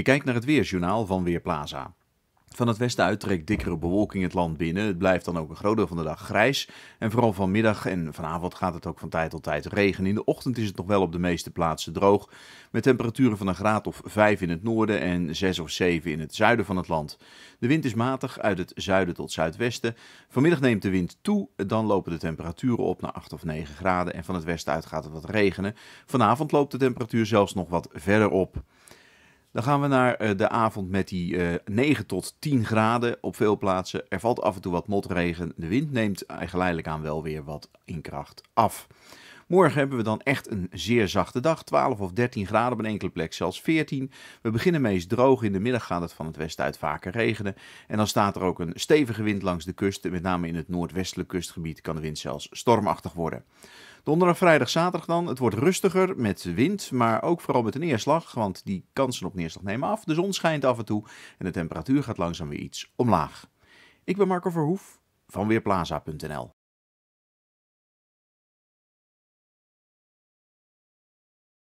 Je kijkt naar het weersjournaal van Weerplaza. Van het westen uit trekt dikkere bewolking het land binnen. Het blijft dan ook een groot deel van de dag grijs. En vooral vanmiddag en vanavond gaat het ook van tijd tot tijd regen. In de ochtend is het nog wel op de meeste plaatsen droog. Met temperaturen van een graad of 5 in het noorden en 6 of 7 in het zuiden van het land. De wind is matig uit het zuiden tot zuidwesten. Vanmiddag neemt de wind toe. Dan lopen de temperaturen op naar 8 of 9 graden. En van het westen uit gaat het wat regenen. Vanavond loopt de temperatuur zelfs nog wat verder op. Dan gaan we naar eh, de avond met die 9 eh, tot 10 graden op veel plaatsen. Er valt af en toe wat motregen. De wind neemt geleidelijk aan wel weer wat in kracht af. Morgen hebben we dan echt een zeer zachte dag. 12 of 13 graden op een enkele plek, zelfs 14. We beginnen meest droog. In de middag gaat het van het westen uit vaker regenen. En dan staat er ook een stevige wind langs de kust. Met name in het noordwestelijk kustgebied kan de wind zelfs stormachtig worden. Donderdag, vrijdag, zaterdag dan. Het wordt rustiger met wind, maar ook vooral met een neerslag. Want die kansen op neerslag nemen af. De zon schijnt af en toe en de temperatuur gaat langzaam weer iets omlaag. Ik ben Marco Verhoef van Weerplaza.nl.